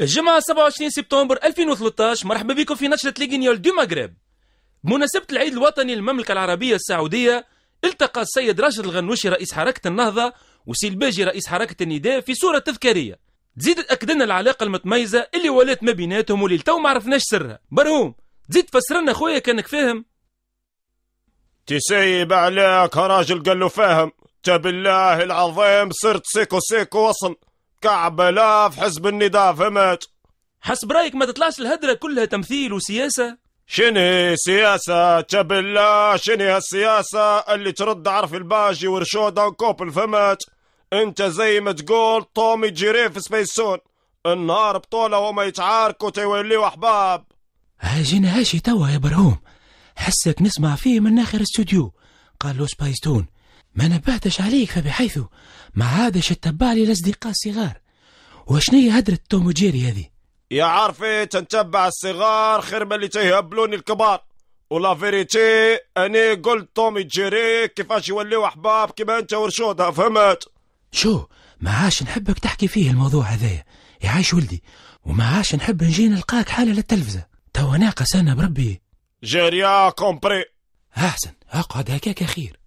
الجمعة 27 سبتمبر 2013 مرحبا بكم في نشرة ليغينيول دو مغرب بمناسبة العيد الوطني للمملكة العربية السعودية التقى السيد راشد الغنوشي رئيس حركة النهضة وسيل باجي رئيس حركة النداء في صورة تذكارية تزيد تأكد لنا العلاقة المتميزة اللي ولات ما بيناتهم واللي لتو ما عرفناش سرها برهوم تزيد تفسر لنا خويا كانك فاهم تسيب عليك راجل قال له فاهم تبالله العظيم صرت سيكو سيكو وصل كعب لا في حزب النداء فهمت حسب رايك ما تطلعش الهدره كلها تمثيل وسياسه شني سياسة تبلا شني هالسياسة اللي ترد عرف الباجي ورشودة وكوبل فهمت انت زي ما تقول طومي جيري في سبيسون النهار بطولة وما يتعاركوا تيوليوا احباب هاجينا هاشي توا يا برهوم حسك نسمع فيه من اخر استوديو قال له سبايستون ما نبهتش عليك فبحيث ما عادش التبع لي الأصدقاء الصغار هي هدرة توم وجيري هذه يا عارفي تنتبع الصغار خير من اللي تيهبلوني الكبار ولا فيريتي اني قلت تومي جيري كيفاش يوليو احباب كيما انت ورشودها فهمت شو ما عاش نحبك تحكي فيه الموضوع هذايا يا عايش ولدي وما عاش نحب نجي نلقاك حالة للتلفزة توا ناقص انا بربي جيريا كومبري احسن اقعد هكاك خير